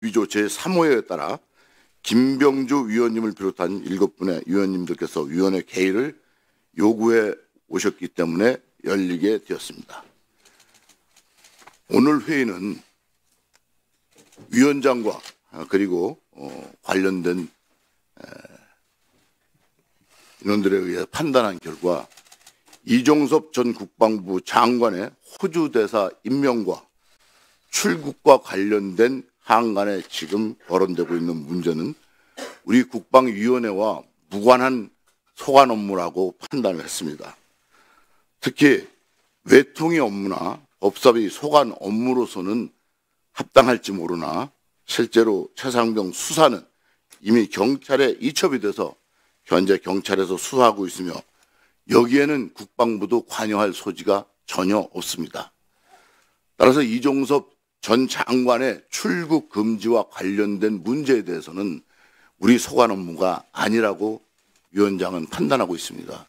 위조 제3호에 따라 김병주 위원님을 비롯한 7분의 위원님들께서 위원회 개의를 요구해 오셨기 때문에 열리게 되었습니다. 오늘 회의는 위원장과 그리고 어, 관련된 인원들에 의해 판단한 결과 이종섭 전 국방부 장관의 호주 대사 임명과 출국과 관련된 한간에 지금 거론되고 있는 문제는 우리 국방위원회와 무관한 소관 업무라고 판단을 했습니다. 특히 외통의 업무나 법사위 소관 업무로서는 합당할지 모르나 실제로 최상병 수사는 이미 경찰에 이첩이 돼서 현재 경찰에서 수사하고 있으며 여기에는 국방부도 관여할 소지가 전혀 없습니다. 따라서 이종섭 전 장관의 출국 금지와 관련된 문제에 대해서는 우리 소관 업무가 아니라고 위원장은 판단하고 있습니다.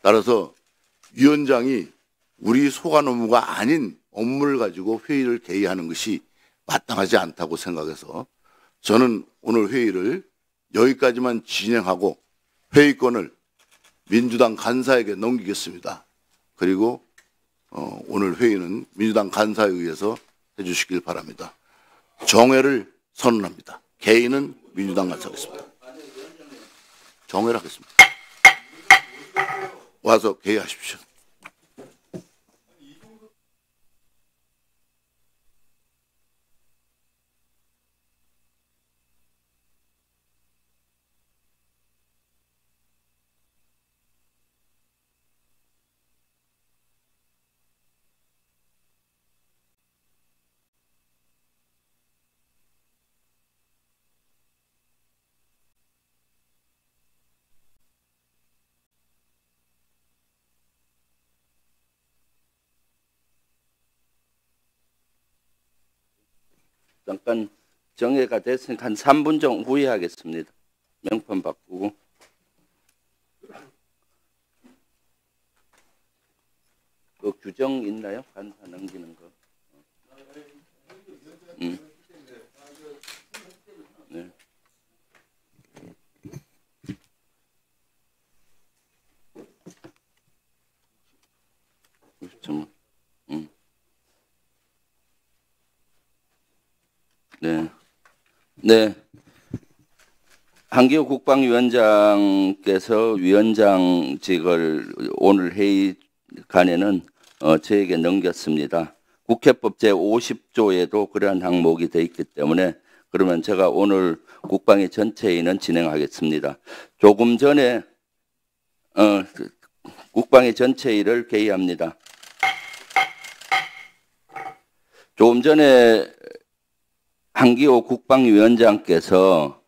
따라서 위원장이 우리 소관 업무가 아닌 업무를 가지고 회의를 개의하는 것이 마땅하지 않다고 생각해서 저는 오늘 회의를 여기까지만 진행하고 회의권을 민주당 간사에게 넘기겠습니다. 그리고 어, 오늘 회의는 민주당 간사에 의해서 해주시길 바랍니다. 정회를 선언합니다. 개인은 민주당 같이 겠습니다 정회를 하겠습니다. 와서 개의하십시오. 잠깐 정해가 됐으니까 한 3분 정도 후에 하겠습니다. 명품 바꾸고. 그 규정 있나요? 간사 넘기는 거. 음. 네. 한기호 국방위원장께서 위원장직을 오늘 회의간에는 어, 저에게 넘겼습니다. 국회법 제50조에도 그러한 항목이 돼 있기 때문에 그러면 제가 오늘 국방의 전체회는 진행하겠습니다. 조금 전에 어, 국방의 전체회의 개의합니다. 조금 전에 한기호 국방위원장께서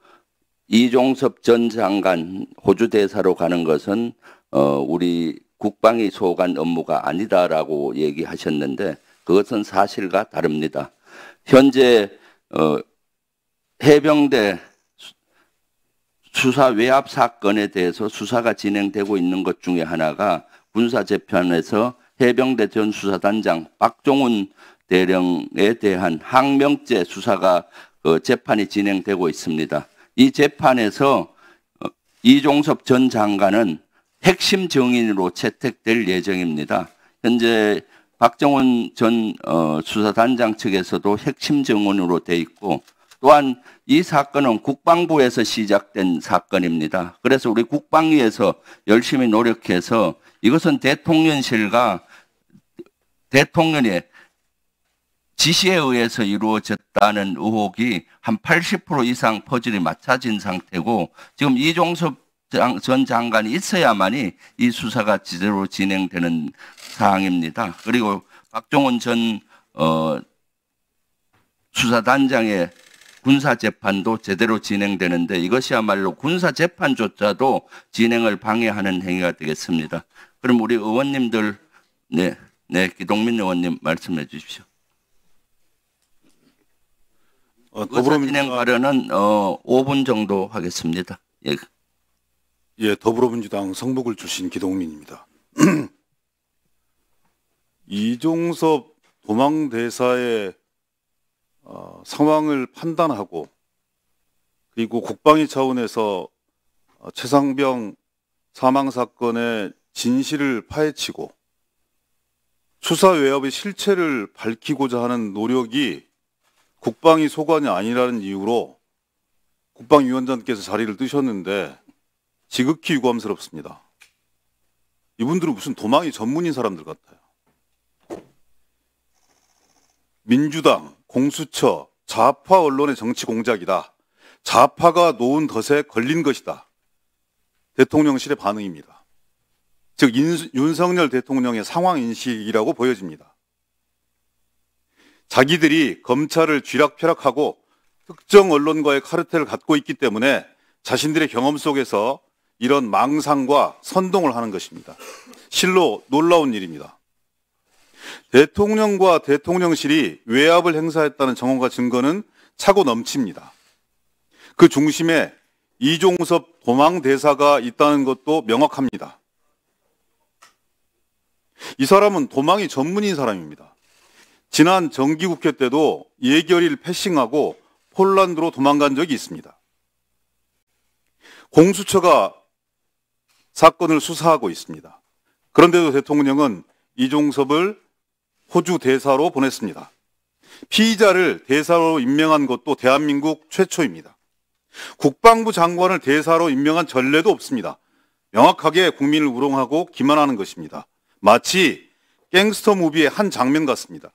이종섭 전 장관 호주 대사로 가는 것은 어, 우리 국방위 소관 업무가 아니다라고 얘기하셨는데 그것은 사실과 다릅니다. 현재 어, 해병대 수사 외압 사건에 대해서 수사가 진행되고 있는 것 중에 하나가 군사 재판에서 해병대 전 수사단장 박종훈 대령에 대한 항명죄 수사가 그 재판이 진행되고 있습니다. 이 재판에서 어, 이종섭 전 장관은 핵심 정인으로 채택될 예정입니다. 현재 박정훈 전 어, 수사단장 측에서도 핵심 정원으로 돼 있고 또한 이 사건은 국방부에서 시작된 사건입니다. 그래서 우리 국방위에서 열심히 노력해서 이것은 대통령실과 대통령의 지시에 의해서 이루어졌다는 의혹이 한 80% 이상 퍼즐이 맞춰진 상태고 지금 이종섭 전 장관이 있어야만이 이 수사가 제대로 진행되는 사항입니다. 그리고 박종훈 전 어, 수사단장의 군사재판도 제대로 진행되는데 이것이야말로 군사재판조차도 진행을 방해하는 행위가 되겠습니다. 그럼 우리 의원님들, 네, 네, 기동민 의원님 말씀해 주십시오. 어, 더불어민주당 발언은 어, 5분 정도 하겠습니다. 예. 예, 더불어민주당 성북을 출신 기동민입니다. 이종섭 도망대사의 어, 상황을 판단하고 그리고 국방위 차원에서 어, 최상병 사망 사건의 진실을 파헤치고 수사 외압의 실체를 밝히고자 하는 노력이 국방이 소관이 아니라는 이유로 국방위원장께서 자리를 뜨셨는데 지극히 유감스럽습니다. 이분들은 무슨 도망이 전문인 사람들 같아요. 민주당, 공수처, 좌파 언론의 정치 공작이다. 좌파가 놓은 덫에 걸린 것이다. 대통령실의 반응입니다. 즉 윤석열 대통령의 상황 인식이라고 보여집니다. 자기들이 검찰을 쥐락펴락하고 특정 언론과의 카르텔을 갖고 있기 때문에 자신들의 경험 속에서 이런 망상과 선동을 하는 것입니다. 실로 놀라운 일입니다. 대통령과 대통령실이 외압을 행사했다는 정황과 증거는 차고 넘칩니다. 그 중심에 이종섭 도망 대사가 있다는 것도 명확합니다. 이 사람은 도망이 전문인 사람입니다. 지난 정기국회 때도 예결위를 패싱하고 폴란드로 도망간 적이 있습니다. 공수처가 사건을 수사하고 있습니다. 그런데도 대통령은 이종섭을 호주 대사로 보냈습니다. 피의자를 대사로 임명한 것도 대한민국 최초입니다. 국방부 장관을 대사로 임명한 전례도 없습니다. 명확하게 국민을 우롱하고 기만하는 것입니다. 마치 갱스터 무비의 한 장면 같습니다.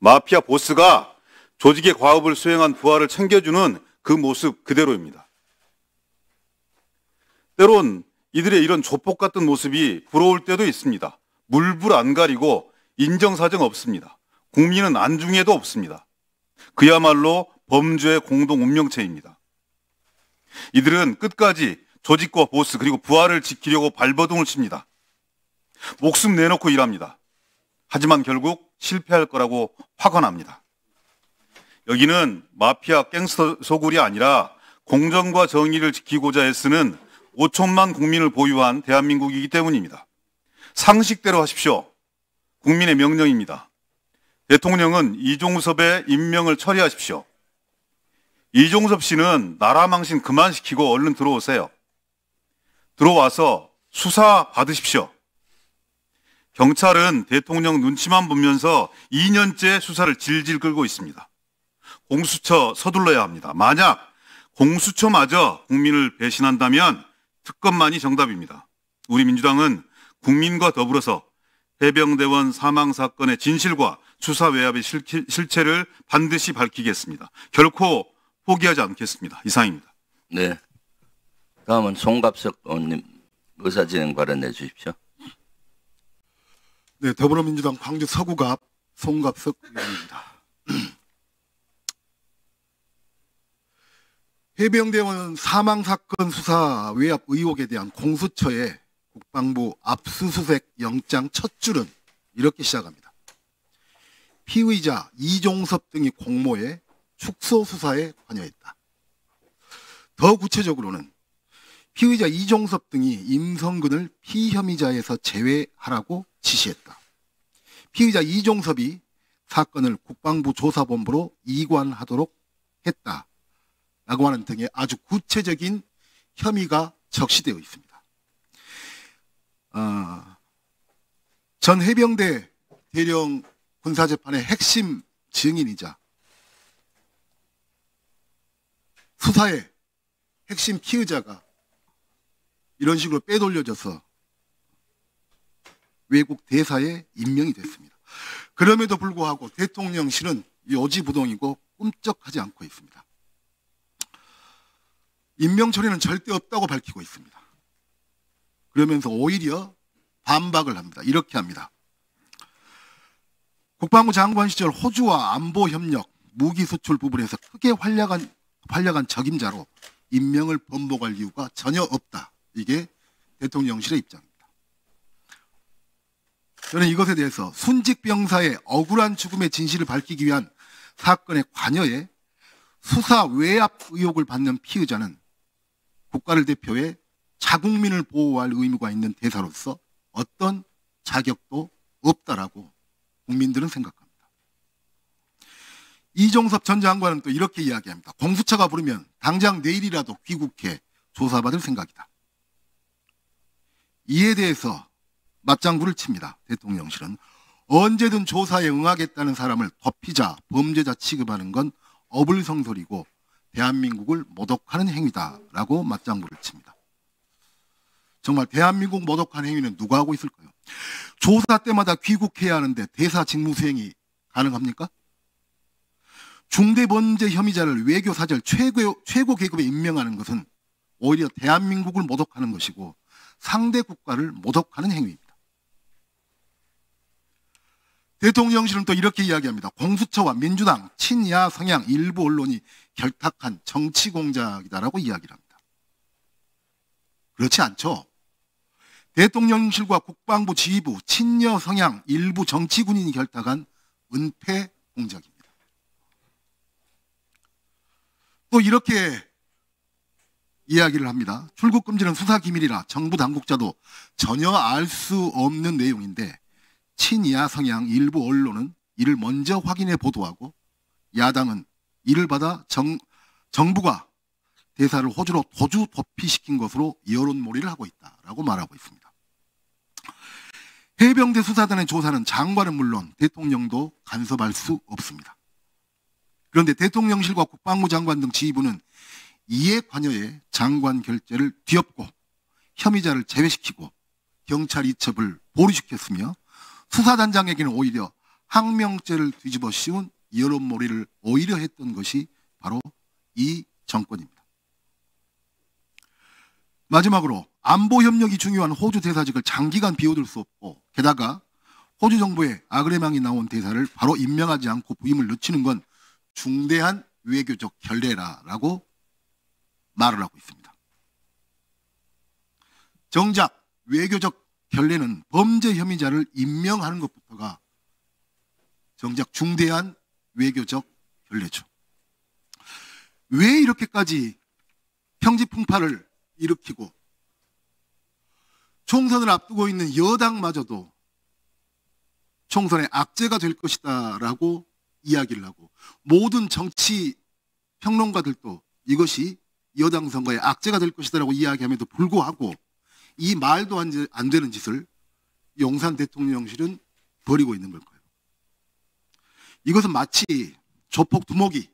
마피아 보스가 조직의 과업을 수행한 부하를 챙겨주는 그 모습 그대로입니다. 때론 이들의 이런 조폭 같은 모습이 부러울 때도 있습니다. 물불 안 가리고 인정사정 없습니다. 국민은 안중에도 없습니다. 그야말로 범죄의 공동 운명체입니다. 이들은 끝까지 조직과 보스 그리고 부하를 지키려고 발버둥을 칩니다. 목숨 내놓고 일합니다. 하지만 결국 실패할 거라고 화가 납니다. 여기는 마피아 갱스터 소굴이 아니라 공정과 정의를 지키고자 애쓰는 5천만 국민을 보유한 대한민국이기 때문입니다. 상식대로 하십시오. 국민의 명령입니다. 대통령은 이종섭의 임명을 처리하십시오. 이종섭 씨는 나라 망신 그만시키고 얼른 들어오세요. 들어와서 수사 받으십시오. 경찰은 대통령 눈치만 보면서 2년째 수사를 질질 끌고 있습니다. 공수처 서둘러야 합니다. 만약 공수처마저 국민을 배신한다면 특검만이 정답입니다. 우리 민주당은 국민과 더불어서 해병대원 사망 사건의 진실과 수사 외압의 실체를 반드시 밝히겠습니다. 결코 포기하지 않겠습니다. 이상입니다. 네. 다음은 송갑석 의원님 의사진행 발언해 주십시오. 네, 더불어민주당 광주 서구갑 송갑석 의원입니다. 해병대원 사망 사건 수사 외압 의혹에 대한 공수처의 국방부 압수수색 영장 첫 줄은 이렇게 시작합니다. 피의자 이종섭 등이 공모해 축소 수사에 관여했다. 더 구체적으로는 피의자 이종섭 등이 임성근을 피혐의자에서 제외하라고 지시했다. 피의자 이종섭이 사건을 국방부 조사본부로 이관하도록 했다. 라고 하는 등의 아주 구체적인 혐의가 적시되어 있습니다. 어, 전 해병대 대령 군사재판의 핵심 증인이자 수사의 핵심 피의자가 이런 식으로 빼돌려져서 외국 대사에 임명이 됐습니다. 그럼에도 불구하고 대통령실은 요지부동이고 꿈쩍하지 않고 있습니다. 임명 처리는 절대 없다고 밝히고 있습니다. 그러면서 오히려 반박을 합니다. 이렇게 합니다. 국방부 장관 시절 호주와 안보 협력, 무기 수출 부분에서 크게 활약한, 활약한 적임자로 임명을 번복할 이유가 전혀 없다. 이게 대통령실의 입장입니다. 저는 이것에 대해서 순직 병사의 억울한 죽음의 진실을 밝히기 위한 사건의 관여에 수사 외압 의혹을 받는 피의자는 국가를 대표해 자국민을 보호할 의무가 있는 대사로서 어떤 자격도 없다라고 국민들은 생각합니다. 이종섭 전 장관은 또 이렇게 이야기합니다. 공수처가 부르면 당장 내일이라도 귀국해 조사받을 생각이다. 이에 대해서 맞장구를 칩니다. 대통령실은 언제든 조사에 응하겠다는 사람을 덮이자 범죄자 취급하는 건 어불성설이고 대한민국을 모독하는 행위다라고 맞장구를 칩니다. 정말 대한민국 모독한 행위는 누가 하고 있을까요? 조사 때마다 귀국해야 하는데 대사 직무 수행이 가능합니까? 중대범죄 혐의자를 외교사절 최고, 최고 계급에 임명하는 것은 오히려 대한민국을 모독하는 것이고 상대 국가를 모독하는 행위입니다. 대통령실은 또 이렇게 이야기합니다. 공수처와 민주당, 친야 성향 일부 언론이 결탁한 정치 공작이다라고 이야기를 합니다. 그렇지 않죠. 대통령실과 국방부 지휘부, 친녀 성향 일부 정치 군인이 결탁한 은폐 공작입니다. 또 이렇게 이야기를 합니다. 출국 금지는 수사 기밀이라 정부 당국자도 전혀 알 수 없는 내용인데 친이야 성향 일부 언론은 이를 먼저 확인해 보도하고 야당은 이를 받아 정, 정부가 대사를 호주로 도주 도피시킨 것으로 여론몰이를 하고 있다라고 말하고 있습니다. 해병대 수사단의 조사는 장관은 물론 대통령도 간섭할 수 없습니다. 그런데 대통령실과 국방부 장관 등 지휘부는 이에 관여해 장관 결재를 뒤엎고 혐의자를 제외시키고 경찰 이첩을 보류시켰으며 수사단장에게는 오히려 항명죄를 뒤집어 씌운 여론몰이를 오히려 했던 것이 바로 이 정권입니다. 마지막으로 안보 협력이 중요한 호주 대사직을 장기간 비워둘 수 없고 게다가 호주 정부의 아그레망이 나온 대사를 바로 임명하지 않고 부임을 늦추는 건 중대한 외교적 결례라라고 말을 하고 있습니다. 정작 외교적 결례는 범죄 혐의자를 임명하는 것부터가 정작 중대한 외교적 결례죠. 왜 이렇게까지 평지풍파를 일으키고 총선을 앞두고 있는 여당마저도 총선의 악재가 될 것이다라고 이야기를 하고 모든 정치 평론가들도 이것이 여당 선거에 악재가 될 것이다라고 이야기함에도 불구하고 이 말도 안, 되는 짓을 용산 대통령실은 벌이고 있는 걸 거예요. 이것은 마치 조폭 두목이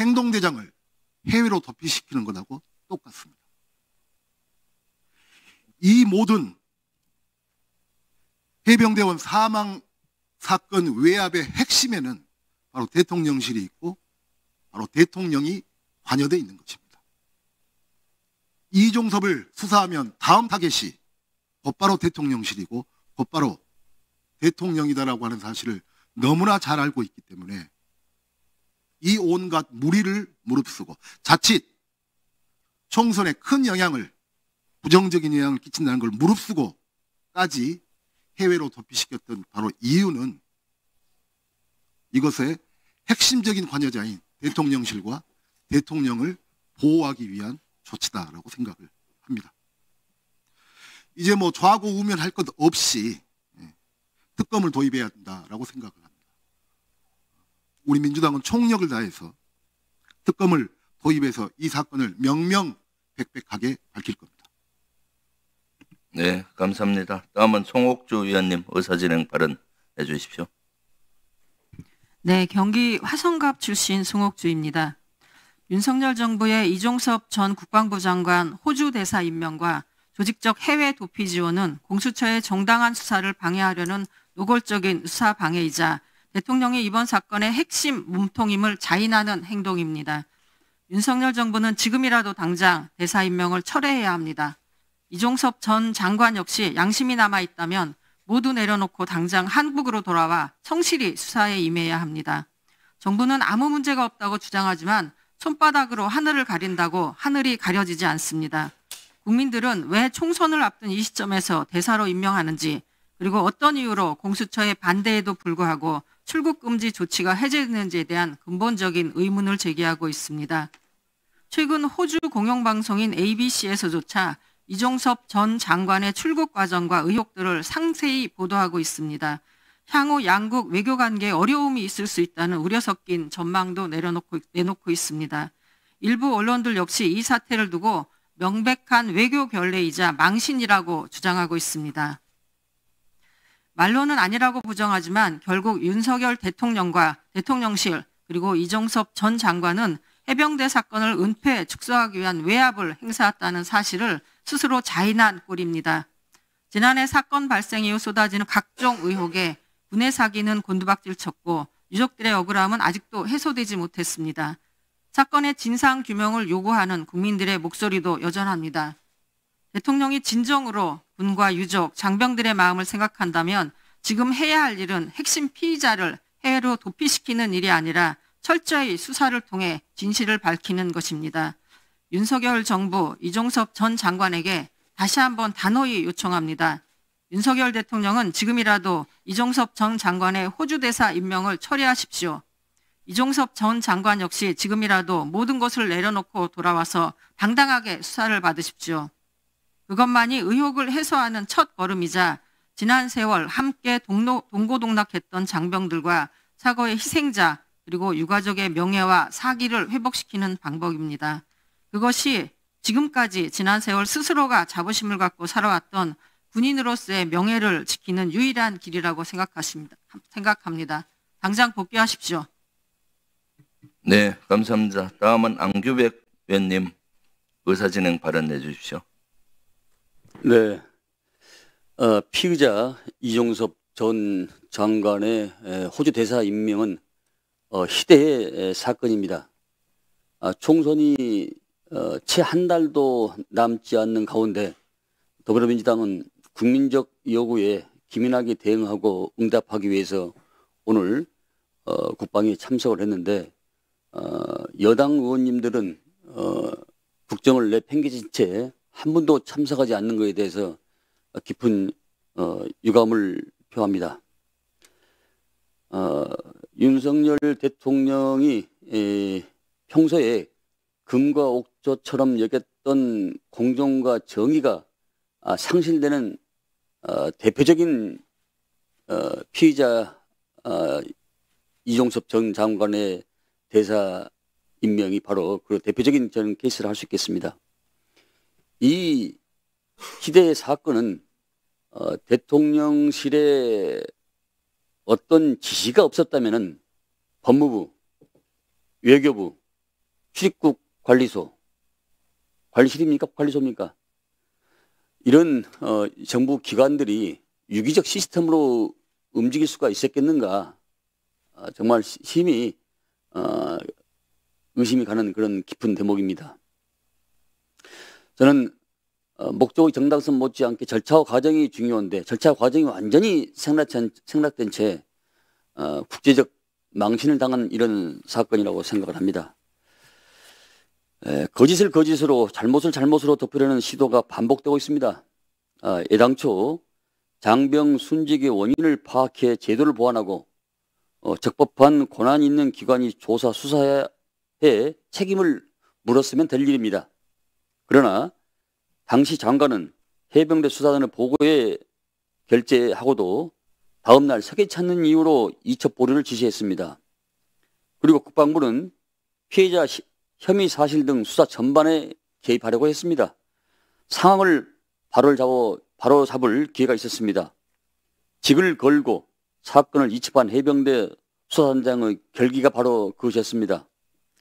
행동대장을 해외로 도피시키는 것하고 똑같습니다. 이 모든 해병대원 사망 사건 외압의 핵심에는 바로 대통령실이 있고 바로 대통령이 관여되어 있는 것입니다. 이종섭을 수사하면 다음 타겟이 곧바로 대통령실이고 곧바로 대통령이다라고 하는 사실을 너무나 잘 알고 있기 때문에 이 온갖 무리를 무릅쓰고 자칫 총선에 큰 영향을 부정적인 영향을 끼친다는 걸 무릅쓰고까지 해외로 도피시켰던 바로 이유는 이것의 핵심적인 관여자인 대통령실과 대통령을 보호하기 위한 조치다라고 생각을 합니다. 이제 뭐 좌고 우면 할 것 없이 예, 특검을 도입해야 된다라고 생각을 합니다. 우리 민주당은 총력을 다해서 특검을 도입해서 이 사건을 명명백백하게 밝힐 겁니다. 네, 감사합니다. 다음은 송옥주 위원님 의사진행 발언해 주십시오. 네, 경기 화성갑 출신 송옥주입니다. 윤석열 정부의 이종섭 전 국방부 장관 호주 대사 임명과 조직적 해외 도피 지원은 공수처의 정당한 수사를 방해하려는 노골적인 수사 방해이자 대통령이 이번 사건의 핵심 몸통임을 자인하는 행동입니다. 윤석열 정부는 지금이라도 당장 대사 임명을 철회해야 합니다. 이종섭 전 장관 역시 양심이 남아 있다면 모두 내려놓고 당장 한국으로 돌아와 성실히 수사에 임해야 합니다. 정부는 아무 문제가 없다고 주장하지만 손바닥으로 하늘을 가린다고 하늘이 가려지지 않습니다. 국민들은 왜 총선을 앞둔 이 시점에서 대사로 임명하는지 그리고 어떤 이유로 공수처의 반대에도 불구하고 출국 금지 조치가 해제되는지에 대한 근본적인 의문을 제기하고 있습니다. 최근 호주 공영방송인 ABC에서조차 이종섭 전 장관의 출국 과정과 의혹들을 상세히 보도하고 있습니다. 향후 양국 외교 관계에 어려움이 있을 수 있다는 우려 섞인 전망도 내려놓고 내놓고 있습니다. 일부 언론들 역시 이 사태를 두고 명백한 외교 결례이자 망신이라고 주장하고 있습니다. 말로는 아니라고 부정하지만 결국 윤석열 대통령과 대통령실 그리고 이종섭 전 장관은 해병대 사건을 은폐 축소하기 위한 외압을 행사했다는 사실을 스스로 자인한 꼴입니다. 지난해 사건 발생 이후 쏟아지는 각종 의혹에 군의 사기는 곤두박질 쳤고 유족들의 억울함은 아직도 해소되지 못했습니다. 사건의 진상 규명을 요구하는 국민들의 목소리도 여전합니다. 대통령이 진정으로 군과 유족, 장병들의 마음을 생각한다면 지금 해야 할 일은 핵심 피의자를 해외로 도피시키는 일이 아니라 철저히 수사를 통해 진실을 밝히는 것입니다. 윤석열 정부 이종섭 전 장관에게 다시 한번 단호히 요청합니다. 윤석열 대통령은 지금이라도 이종섭 전 장관의 호주 대사 임명을 처리하십시오. 이종섭 전 장관 역시 지금이라도 모든 것을 내려놓고 돌아와서 당당하게 수사를 받으십시오. 그것만이 의혹을 해소하는 첫 걸음이자 지난 세월 함께 동로, 동고동락했던 장병들과 사고의 희생자 그리고 유가족의 명예와 사기를 회복시키는 방법입니다. 그것이 지금까지 지난 세월 스스로가 자부심을 갖고 살아왔던 군인으로서의 명예를 지키는 유일한 길이라고 생각하십니다. 생각합니다. 당장 복귀하십시오. 네, 감사합니다. 다음은 안규백 위원님 의사진행 발언해 주십시오. 네, 어, 피의자 이종섭 전 장관의 호주 대사 임명은 어, 희대의 사건입니다. 아, 총선이 어, 채한 달도 남지 않는 가운데 더불어민주당은 국민적 요구에 기민하게 대응하고 응답하기 위해서 오늘 어, 국방에 참석을 했는데 어, 여당 의원님들은 어, 국정을 내팽개친 채한 번도 참석하지 않는 것에 대해서 깊은 어, 유감을 표합니다. 어, 윤석열 대통령이 에, 평소에 금과 옥조처럼 여겼던 공정과 정의가 아, 상실되는 어, 대표적인 어, 피의자 어, 이종섭 전 장관의 대사 임명이 바로 그 대표적인 저는 케이스를 할 수 있겠습니다. 이 시대의 사건은 어, 대통령실에 어떤 지시가 없었다면 법무부, 외교부, 출입국 관리소, 관리실입니까? 관리소입니까? 이런 어, 정부 기관들이 유기적 시스템으로 움직일 수가 있었겠는가 어, 정말 힘히 어, 의심이 가는 그런 깊은 대목입니다. 저는 어, 목적의 정당성 못지않게 절차와 과정이 중요한데 절차 와 과정이 완전히 생략된, 생략된 채 어, 국제적 망신을 당한 이런 사건이라고 생각을 합니다. 거짓을 거짓으로 잘못을 잘못으로 덮으려는 시도가 반복되고 있습니다. 아, 애당초 장병 순직의 원인을 파악해 제도를 보완하고 어, 적법한 권한 있는 기관이 조사 수사해 책임을 물었으면 될 일입니다. 그러나 당시 장관은 해병대 수사단의 보고에 결재하고도 다음날 석유 찾는 이유로 이첩 보류를 지시했습니다. 그리고 국방부는 피해자 혐의 사실 등 수사 전반에 개입하려고 했습니다. 상황을 바로 잡어 바로 잡을 기회가 있었습니다. 직을 걸고 사건을 이첩한 해병대 수사단장의 결기가 바로 그것이었습니다.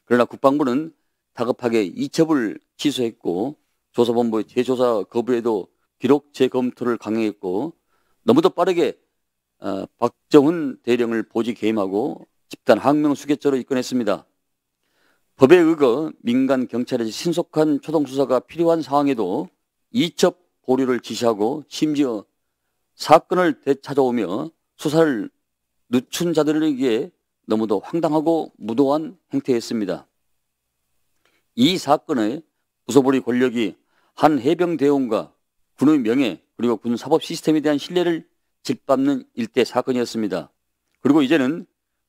그러나 국방부는 다급하게 이첩을 취소했고 조사본부의 재조사 거부에도 기록 재검토를 강행했고 너무도 빠르게 어, 박정훈 대령을 보직 개임하고 집단 항명 수계처로 입건했습니다. 법에 의거 민간 경찰의 신속한 초동 수사가 필요한 상황에도 이첩 보류를 지시하고 심지어 사건을 되찾아오며 수사를 늦춘 자들에게 너무도 황당하고 무도한 행태였습니다. 이 사건의 부서불위 권력이 한 해병대원과 군의 명예 그리고 군 사법 시스템에 대한 신뢰를 짓밟는 일대 사건이었습니다. 그리고 이제는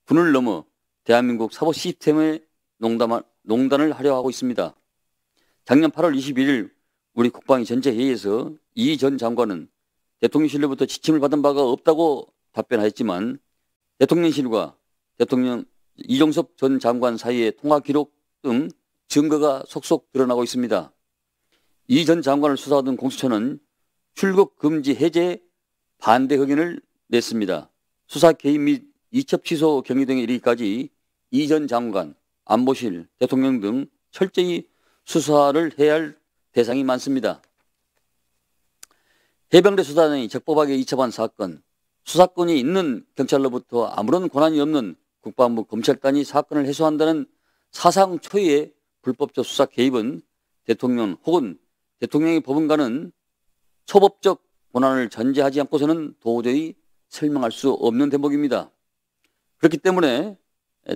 군을 넘어 대한민국 사법 시스템의 농담, 농단을 하려 하고 있습니다. 작년 8월 21일 우리 국방위 전체회의에서 이 전 장관은 대통령실로부터 지침을 받은 바가 없다고 답변하였지만 대통령실과 대통령 이종섭 전 장관 사이의 통화 기록 등 증거가 속속 드러나고 있습니다. 이 전 장관을 수사하던 공수처는 출국 금지 해제 반대 의견을 냈습니다. 수사 개입 및 이첩 취소 경위 등의 일까지 이 전 장관 안보실, 대통령 등 철저히 수사를 해야 할 대상이 많습니다. 해병대 수사단이 적법하게 이첩한 사건, 수사권이 있는 경찰로부터 아무런 권한이 없는 국방부 검찰단이 사건을 해소한다는 사상 초유의 불법적 수사 개입은 대통령 혹은 대통령의 법원과는 초법적 권한을 전제하지 않고서는 도저히 설명할 수 없는 대목입니다. 그렇기 때문에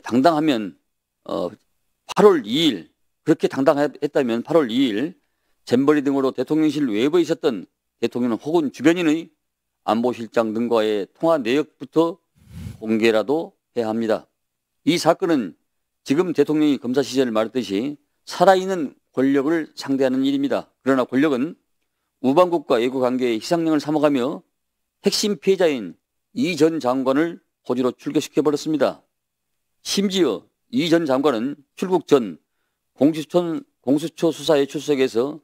당당하면 8월 어, 2일 그렇게 당당했다면 8월 2일 잼버리 등으로 대통령실 외부에 있었던 대통령 혹은 주변인의 안보실장 등과의 통화 내역부터 공개라도 해야 합니다. 이 사건은 지금 대통령이 검사 시절을 말했듯이 살아있는 권력을 상대하는 일입니다. 그러나 권력은 우방국과 외고 관계의 희상령을 삼아가며 핵심 피해자인 이 전 장관을 호주로 출교시켜버렸습니다. 심지어 이전 장관은 출국 전 공수처, 공수처 수사에 출석해서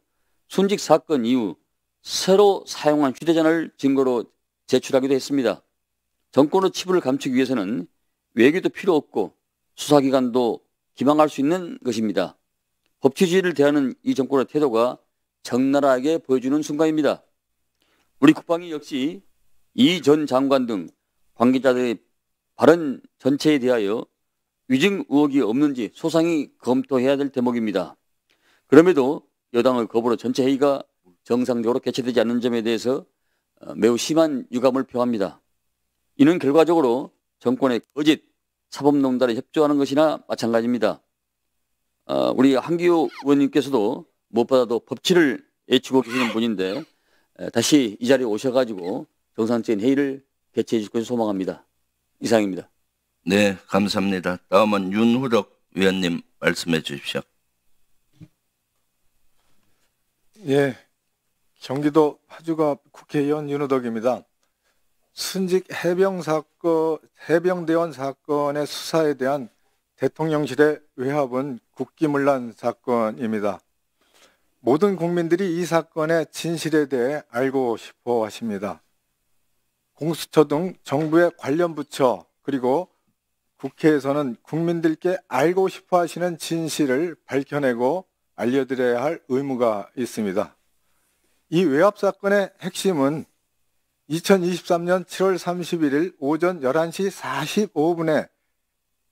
순직 사건 이후 새로 사용한 휴대전화를 증거로 제출하기도 했습니다. 정권의 치부를 감추기 위해서는 외교도 필요 없고 수사기관도 기망할 수 있는 것입니다. 법치주의를 대하는 이 정권의 태도가 적나라하게 보여주는 순간입니다. 우리 국방위 역시 이 전 장관 등 관계자들의 발언 전체에 대하여 위증 의혹이 없는지 소상히 검토해야 될 대목입니다. 그럼에도 여당을 거부로 전체 회의가 정상적으로 개최되지 않는 점에 대해서 어, 매우 심한 유감을 표합니다. 이는 결과적으로 정권의 거짓 사법농단에 협조하는 것이나 마찬가지입니다. 어, 우리 한기호 의원님께서도 무엇보다도 법치를 애치고 계시는 분인데 다시 이 자리에 오셔가지고 정상적인 회의를 개최해 주실 것을 소망합니다. 이상입니다. 네, 감사합니다. 다음은 윤후덕 위원님 말씀해 주십시오. 예, 경기도 파주갑 국회의원 윤우덕입니다. 순직 해병 사건, 해병대원 사건의 수사에 대한 대통령실의 외압은 국기문란 사건입니다. 모든 국민들이 이 사건의 진실에 대해 알고 싶어 하십니다. 공수처 등 정부의 관련 부처 그리고 국회에서는 국민들께 알고 싶어 하시는 진실을 밝혀내고 알려드려야 할 의무가 있습니다. 이 외압 사건의 핵심은 2023년 7월 31일 오전 11시 45분에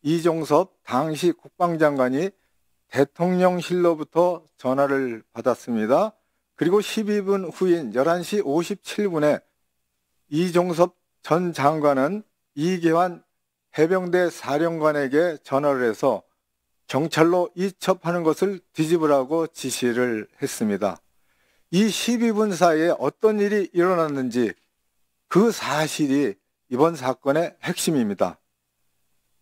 이종섭 당시 국방장관이 대통령실로부터 전화를 받았습니다. 그리고 12분 후인 11시 57분에 이종섭 전 장관은 이계환 해병대 사령관에게 전화를 해서 경찰로 이첩하는 것을 뒤집으라고 지시를 했습니다. 이 12분 사이에 어떤 일이 일어났는지 그 사실이 이번 사건의 핵심입니다.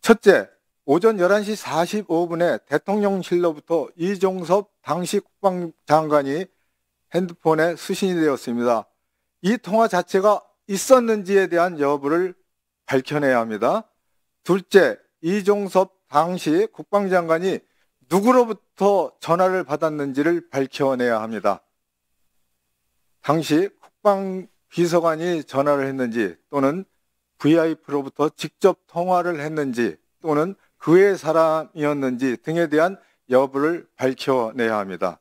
첫째, 오전 11시 45분에 대통령실로부터 이종섭 당시 국방장관이 핸드폰에 수신이 되었습니다. 이 통화 자체가 있었는지에 대한 여부를 밝혀내야 합니다. 둘째, 이종섭 당시 국방장관이 누구로부터 전화를 받았는지를 밝혀내야 합니다. 당시 국방비서관이 전화를 했는지 또는 VIP로부터 직접 통화를 했는지 또는 그의 사람이었는지 등에 대한 여부를 밝혀내야 합니다.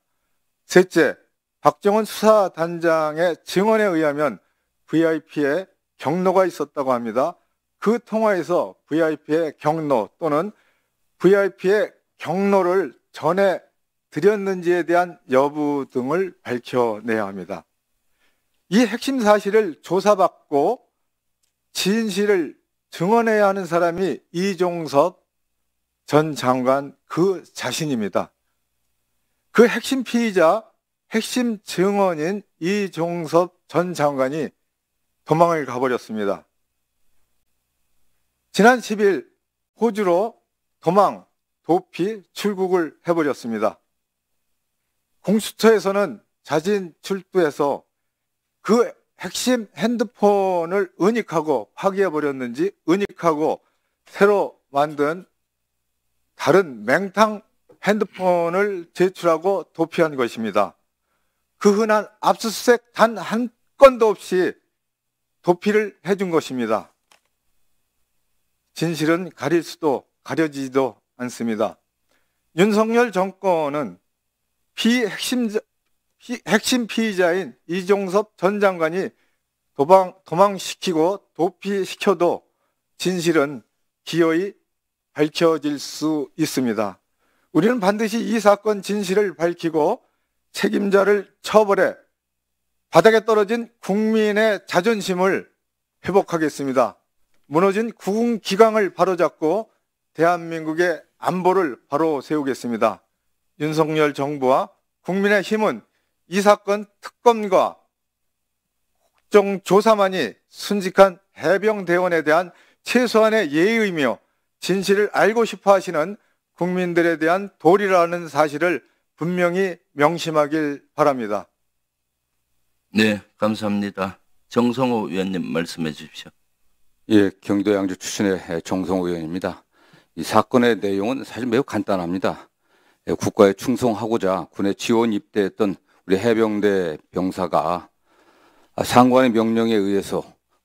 셋째, 박정원 수사단장의 증언에 의하면 VIP의 경로가 있었다고 합니다. 그 통화에서 VIP의 경로 또는 VIP의 경로를 전해 드렸는지에 대한 여부 등을 밝혀내야 합니다. 이 핵심 사실을 조사받고 진실을 증언해야 하는 사람이 이종섭 전 장관 그 자신입니다. 그 핵심 피의자, 핵심 증언인 이종섭 전 장관이 도망을 가버렸습니다. 지난 10일 호주로 도망, 도피, 출국을 해버렸습니다. 공수처에서는 자진 출두해서 그 핵심 핸드폰을 은닉하고 파괴해버렸는지 은닉하고 새로 만든 다른 맹탕 핸드폰을 제출하고 도피한 것입니다. 그 흔한 압수수색 단 한 건도 없이 도피를 해준 것입니다. 진실은 가릴 수도 가려지지도 않습니다. 윤석열 정권은 피핵심자, 피, 핵심 피의자인 이종섭 전 장관이 도망, 도망시키고 도피시켜도 진실은 기어이 밝혀질 수 있습니다. 우리는 반드시 이 사건 진실을 밝히고 책임자를 처벌해 바닥에 떨어진 국민의 자존심을 회복하겠습니다. 무너진 국군 기강을 바로잡고 대한민국의 안보를 바로 세우겠습니다. 윤석열 정부와 국민의 힘은 이 사건 특검과 국정조사만이 순직한 해병대원에 대한 최소한의 예의이며 진실을 알고 싶어 하시는 국민들에 대한 도리라는 사실을 분명히 명심하길 바랍니다. 네, 감사합니다. 정성호 위원님 말씀해 주십시오. 예, 경기도 양주 출신의 정성 의원입니다. 이 사건의 내용은 사실 매우 간단합니다. 예, 국가에 충성하고자 군에 지원 입대했던 우리 해병대 병사가 상관의 명령에 의해서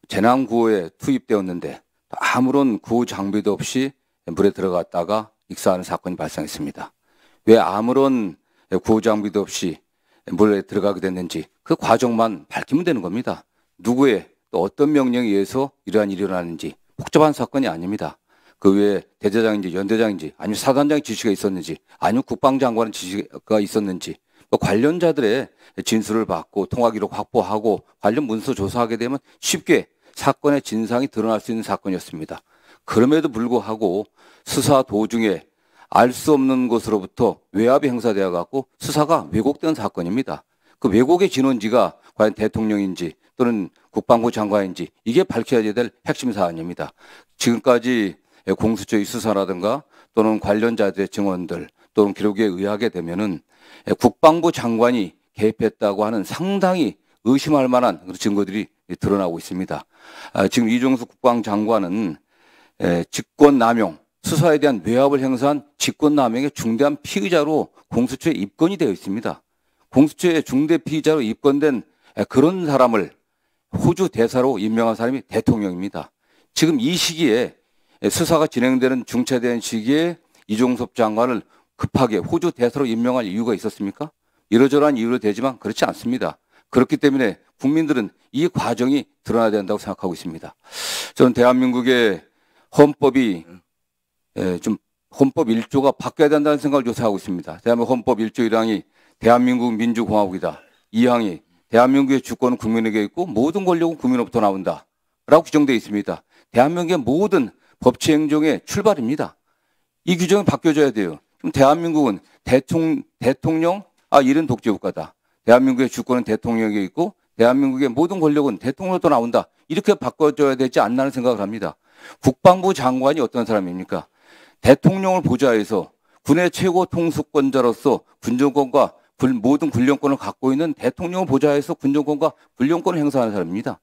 재난 구호에 투입되었는데 아무런 구호 장비도 없이 물에 들어갔다가 익사하는 사건이 발생했습니다. 왜 아무런 구호 장비도 없이 물에 들어가게 됐는지 그 과정만 밝히면 되는 겁니다. 누구의 또 어떤 명령에 의해서 이러한 일이 일어나는지 복잡한 사건이 아닙니다. 그 외에 대대장인지 연대장인지 아니면 사단장 지시가 있었는지 아니면 국방장관 지시가 있었는지 뭐 관련자들의 진술을 받고 통화 기록 확보하고 관련 문서 조사하게 되면 쉽게 사건의 진상이 드러날 수 있는 사건이었습니다. 그럼에도 불구하고 수사 도중에 알 수 없는 곳으로부터 외압이 행사되어 갖고 수사가 왜곡된 사건입니다. 그외국의 진원지가 과연 대통령인지 또는 국방부 장관인지 이게 밝혀야 될 핵심 사안입니다. 지금까지 공수처의 수사라든가 또는 관련자들의 증언들 또는 기록에 의하게 되면은 국방부 장관이 개입했다고 하는 상당히 의심할 만한 증거들이 드러나고 있습니다. 아, 지금 이종수 국방장관은 직권남용 수사에 대한 외압을 행사한 직권남용의 중대한 피의자로 공수처에 입건이 되어 있습니다. 공수처의 중대 피의자로 입건된 그런 사람을 호주 대사로 임명한 사람이 대통령입니다. 지금 이 시기에 수사가 진행되는 중차대한 시기에 이종섭 장관을 급하게 호주 대사로 임명할 이유가 있었습니까? 이러저러한 이유로 되지만 그렇지 않습니다. 그렇기 때문에 국민들은 이 과정이 드러나야 된다고 생각하고 있습니다. 저는 대한민국의 헌법이 예, 좀 헌법 1조가 바뀌어야 된다는 생각을 요사하고 있습니다. 대한민국 헌법 1조 1항이 대한민국 민주공화국이다. 이항이 대한민국의 주권은 국민에게 있고 모든 권력은 국민으로부터 나온다. 라고 규정되어 있습니다. 대한민국의 모든 법치 행정의 출발입니다. 이 규정이 바뀌어져야 돼요. 그럼 대한민국은 대통령, 대통령, 아, 이런 독재국가다. 대한민국의 주권은 대통령에게 있고 대한민국의 모든 권력은 대통령으로부 나온다. 이렇게 바꿔줘야 되지 않나는 생각을 합니다. 국방부 장관이 어떤 사람입니까? 대통령을 보좌해서 군의 최고 통수권자로서 군정권과 모든 군령권을 갖고 있는 대통령 보좌에서 군정권과 군령권을 행사하는 사람입니다.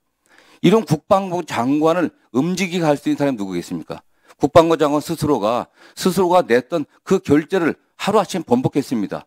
이런 국방부 장관을 움직이게 할 수 있는 사람이 누구겠습니까? 국방부 장관 스스로가 스스로가 냈던 그 결제를 하루아침 번복했습니다.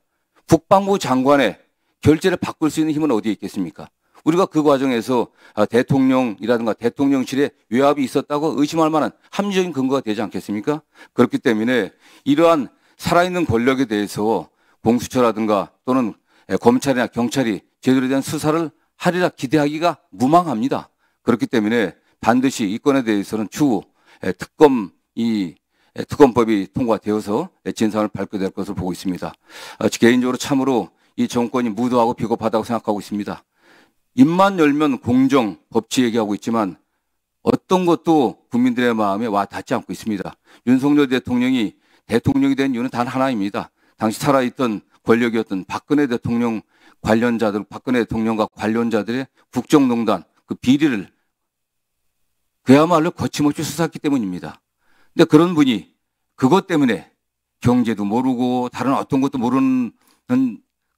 국방부 장관의 결제를 바꿀 수 있는 힘은 어디에 있겠습니까? 우리가 그 과정에서 아, 대통령이라든가 대통령실에 외압이 있었다고 의심할 만한 합리적인 근거가 되지 않겠습니까? 그렇기 때문에 이러한 살아있는 권력에 대해서 공수처라든가 또는 검찰이나 경찰이 제대로 된 수사를 하리라 기대하기가 무망합니다. 그렇기 때문에 반드시 이 건에 대해서는 추후 특검 이 특검법이 통과되어서 진상을 밟게 될 것을 보고 있습니다. 어, 개인적으로 참으로 이 정권이 무도하고 비겁하다고 생각하고 있습니다. 입만 열면 공정, 법치 얘기하고 있지만 어떤 것도 국민들의 마음에 와 닿지 않고 있습니다. 윤석열 대통령이 대통령이 된 이유는 단 하나입니다. 당시 살아있던 권력이었던 박근혜 대통령 관련자들, 박근혜 대통령과 관련자들의 국정농단 그 비리를 그야말로 거침없이 수사했기 때문입니다. 근데 그런 분이 그것 때문에 경제도 모르고 다른 어떤 것도 모르는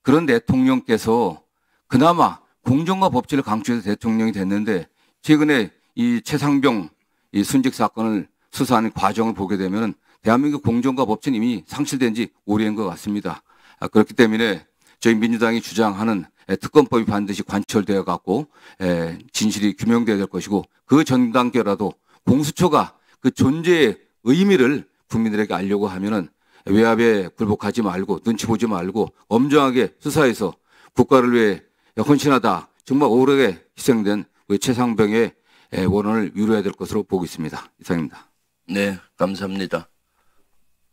그런 대통령께서 그나마 공정과 법치를 강추해서 대통령이 됐는데 최근에 이 최상병 이 순직 사건을 수사하는 과정을 보게 되면 대한민국 공정과 법치는 이미 상실된 지 오래인 것 같습니다. 아, 그렇기 때문에 저희 민주당이 주장하는 특검법이 반드시 관철되어 갖고 진실이 규명되어야 될 것이고 그 전 단계라도 공수처가 그 존재의 의미를 국민들에게 알려고 하면은 외압에 굴복하지 말고 눈치 보지 말고 엄정하게 수사해서 국가를 위해 헌신하다 정말 오래 희생된 우리 최상병의 원원을 위로해야 될 것으로 보고 있습니다. 이상입니다. 네, 감사합니다.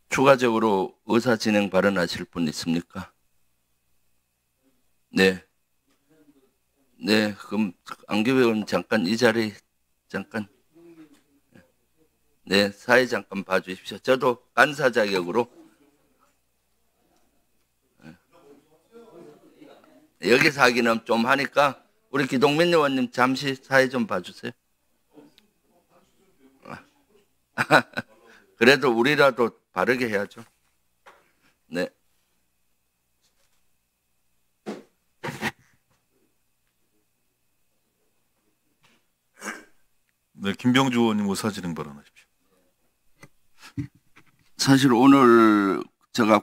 추가적으로 의사 진행 발언하실 분 있습니까? 네. 네, 그럼 안교회원 잠깐 이 자리 잠깐 네, 사회 잠깐 봐주십시오. 저도 간사 자격으로 네. 여기서 하기는 좀 하니까 우리 기동민 의원님 잠시 사회 좀 봐주세요. 아. 그래도 우리라도 바르게 해야죠. 네. 네, 김병주 의원님 의사진행 발언하십시오. 사실 오늘 제가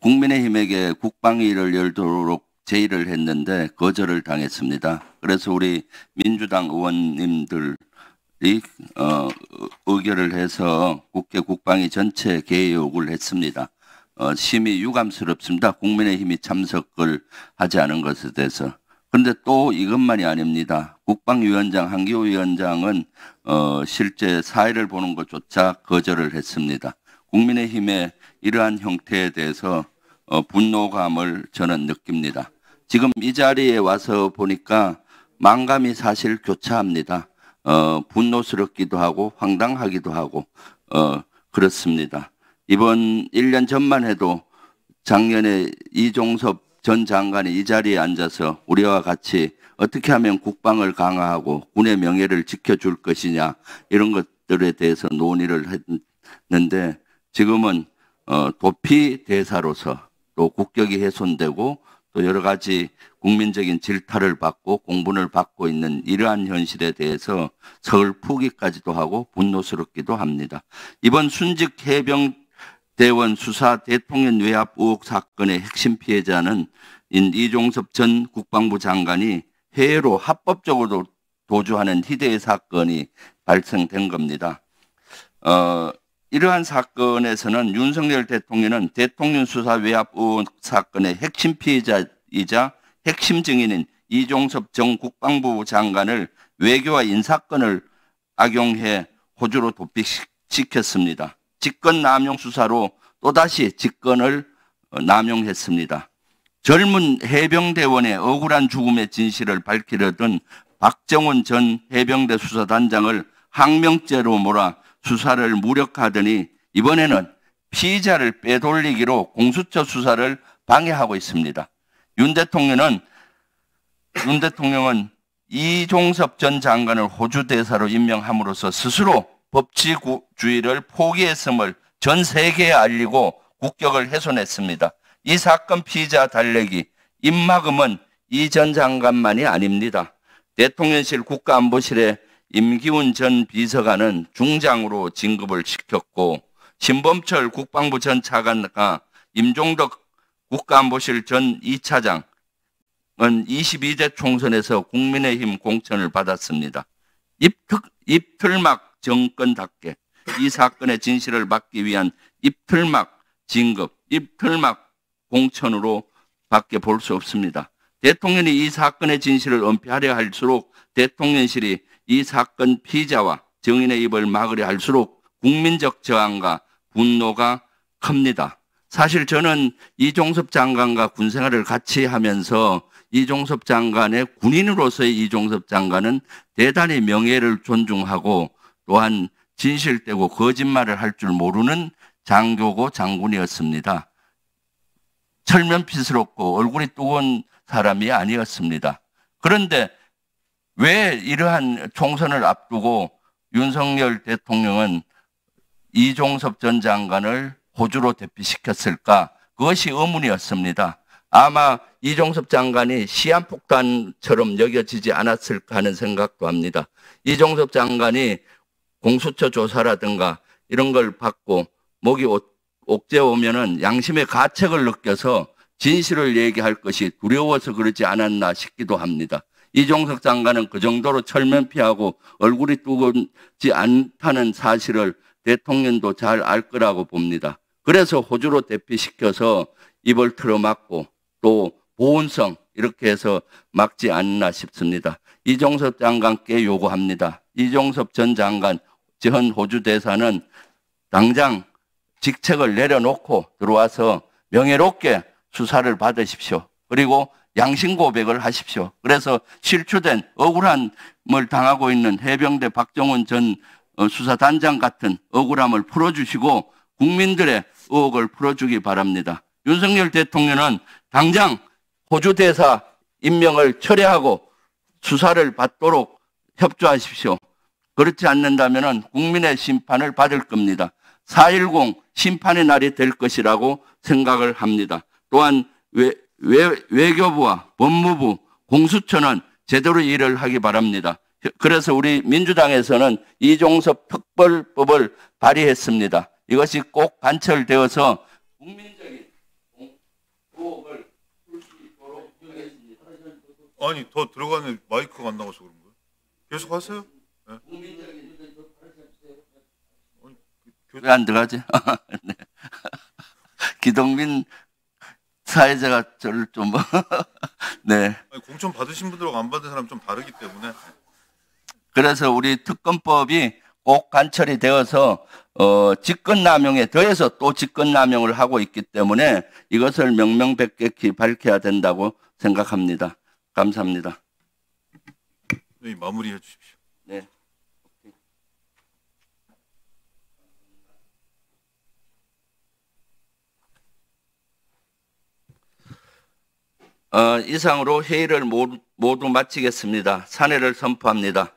국민의힘에게 국방위를 열도록 제의를 했는데 거절을 당했습니다. 그래서 우리 민주당 의원님들 어, 의결을 해서 국회 국방위 전체 개의 요구를 했습니다. 어, 심히 유감스럽습니다. 국민의힘이 참석을 하지 않은 것에 대해서. 그런데 또 이것만이 아닙니다. 국방위원장 한기호 위원장은 어, 실제 사회를 보는 것조차 거절을 했습니다. 국민의힘의 이러한 형태에 대해서 어, 분노감을 저는 느낍니다. 지금 이 자리에 와서 보니까 망감이 사실 교차합니다. 어, 분노스럽기도 하고 황당하기도 하고 어, 그렇습니다. 이번 1년 전만 해도 작년에 이종섭 전 장관이 이 자리에 앉아서 우리와 같이 어떻게 하면 국방을 강화하고 군의 명예를 지켜줄 것이냐 이런 것들에 대해서 논의를 했는데 지금은 어, 도피 대사로서 또 국격이 훼손되고 또 여러 가지 국민적인 질타를 받고 공분을 받고 있는 이러한 현실에 대해서 서울 포기까지도 하고 분노스럽기도 합니다. 이번 순직 해병대원 수사 대통령 외압 의혹 사건의 핵심 피해자는 이종섭 전 국방부 장관이 해외로 합법적으로 도주하는 희대의 사건이 발생된 겁니다. 어, 이러한 사건에서는 윤석열 대통령은 대통령 수사 외압 의혹 사건의 핵심 피해자이자 핵심 증인인 이종섭 전 국방부 장관을 외교와 인사권을 악용해 호주로 도피시켰습니다. 직권 남용 수사로 또다시 직권을 어, 남용했습니다. 젊은 해병대원의 억울한 죽음의 진실을 밝히려던 박정훈 전 해병대 수사단장을 항명죄로 몰아 수사를 무력화하더니 이번에는 피의자를 빼돌리기로 공수처 수사를 방해하고 있습니다. 윤 대통령은 윤 대통령은 이종섭 전 장관을 호주 대사로 임명함으로써 스스로 법치주의를 포기했음을 전 세계에 알리고 국격을 훼손했습니다. 이 사건 피의자 달래기 입막음은 이 전 장관만이 아닙니다. 대통령실 국가안보실의 임기훈 전 비서관은 중장으로 진급을 시켰고 신범철 국방부 전 차관과 임종덕 국가안보실 전 2차장은 22대 총선에서 국민의힘 공천을 받았습니다. 입특, 입틀막 정권답게 이 사건의 진실을 막기 위한 입틀막 진급, 입틀막 공천으로 밖에 볼 수 없습니다. 대통령이 이 사건의 진실을 은폐하려 할수록 대통령실이 이 사건 피자와증인의 입을 막으려 할수록 국민적 저항과 분노가 큽니다. 사실 저는 이종섭 장관과 군생활을 같이 하면서 이종섭 장관의 군인으로서의 이종섭 장관은 대단히 명예를 존중하고 또한 진실되고 거짓말을 할 줄 모르는 장교고 장군이었습니다. 철면피스럽고 얼굴이 뜨거운 사람이 아니었습니다. 그런데 왜 이러한 총선을 앞두고 윤석열 대통령은 이종섭 전 장관을 호주로 대피시켰을까? 그것이 의문이었습니다. 아마 이종섭 장관이 시한폭탄처럼 여겨지지 않았을까 하는 생각도 합니다. 이종섭 장관이 공수처 조사라든가 이런 걸 받고 목이 옥죄 오면은 양심의 가책을 느껴서 진실을 얘기할 것이 두려워서 그러지 않았나 싶기도 합니다. 이종석 장관은 그 정도로 철면피하고 얼굴이 뜨겁지 않다는 사실을 대통령도 잘 알 거라고 봅니다. 그래서 호주로 대피시켜서 입을 틀어막고 또 보온성 이렇게 해서 막지 않나 싶습니다. 이종섭 장관께 요구합니다. 이종섭 전 장관, 전 호주 대사는 당장 직책을 내려놓고 들어와서 명예롭게 수사를 받으십시오. 그리고 양심 고백을 하십시오. 그래서 실추된 억울함을 당하고 있는 해병대 박정훈 전 어, 수사단장 같은 억울함을 풀어주시고 국민들의 의혹을 풀어주기 바랍니다. 윤석열 대통령은 당장 호주 대사 임명을 철회하고 수사를 받도록 협조하십시오. 그렇지 않는다면 국민의 심판을 받을 겁니다. 4.10 심판의 날이 될 것이라고 생각을 합니다. 또한 외, 외, 교부와 법무부, 공수처는 제대로 일을 하기 바랍니다. 그래서 우리 민주당에서는 이종섭 특별법을 발의했습니다. 이것이 꼭 관철되어서 국민적인 보험을 풀수 있도록 하겠습니다. 아니 더 들어가는 마이크가 안 나와서 그런 거예요? 계속 하세요. 국민적인 아 교... 안 들어가지? 네. 기동민 사회자가 저를 좀 뭐, 네. 공천 받으신 분들하고 안 받은 사람 좀 다르기 때문에. 그래서 우리 특검법이 꼭 관철이 되어서 어, 직권남용에 더해서 또 직권남용을 하고 있기 때문에 이것을 명명백백히 밝혀야 된다고 생각합니다. 감사합니다. 네, 마무리해 주십시오. 네. 어, 이상으로 회의를 모두, 모두 마치겠습니다. 사내를 선포합니다.